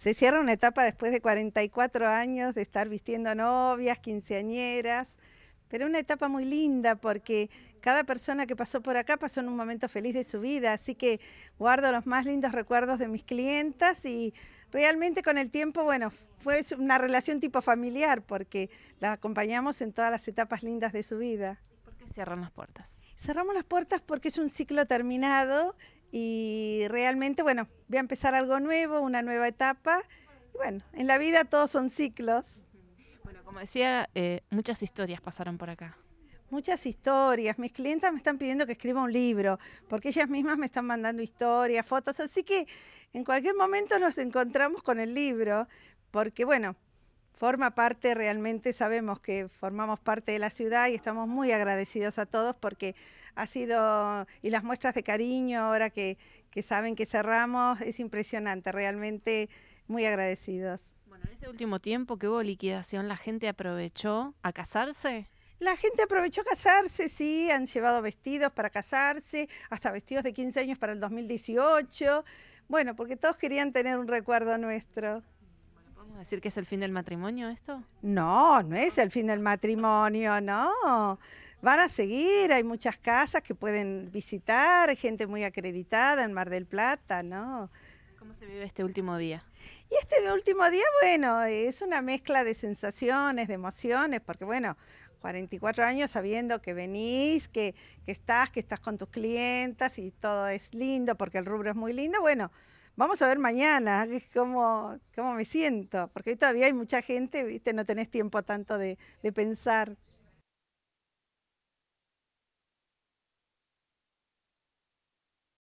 Se cierra una etapa después de 44 años de estar vistiendo novias, quinceañeras, pero una etapa muy linda porque cada persona que pasó por acá pasó en un momento feliz de su vida, así que guardo los más lindos recuerdos de mis clientas y realmente con el tiempo, bueno, fue una relación tipo familiar porque la acompañamos en todas las etapas lindas de su vida. ¿Por qué cierran las puertas? Cerramos las puertas porque es un ciclo terminado y realmente, bueno, voy a empezar algo nuevo, una nueva etapa. bueno, en la vida todos son ciclos. Bueno, como decía, eh, muchas historias pasaron por acá. Muchas historias. Mis clientas me están pidiendo que escriba un libro, porque ellas mismas me están mandando historias, fotos. Así que en cualquier momento nos encontramos con el libro, porque bueno, forma parte, realmente sabemos que formamos parte de la ciudad y estamos muy agradecidos a todos porque ha sido, y las muestras de cariño ahora que, saben que cerramos, es impresionante, realmente muy agradecidos. Bueno, en este último tiempo que hubo liquidación, ¿la gente aprovechó a casarse? La gente aprovechó a casarse, sí, han llevado vestidos para casarse, hasta vestidos de 15 años para el 2018. Bueno, porque todos querían tener un recuerdo nuestro a decir que es el fin del matrimonio esto? No, no es el fin del matrimonio, no. Van a seguir, hay muchas casas que pueden visitar, hay gente muy acreditada en Mar del Plata, ¿no? ¿Cómo se vive este último día? Y este último día, bueno, es una mezcla de sensaciones, de emociones, porque bueno, 44 años sabiendo que venís, que, que estás, que estás con tus clientas y todo es lindo, porque el rubro es muy lindo, bueno Vamos a ver mañana cómo, me siento, porque todavía hay mucha gente, ¿viste? no tenés tiempo tanto de pensar.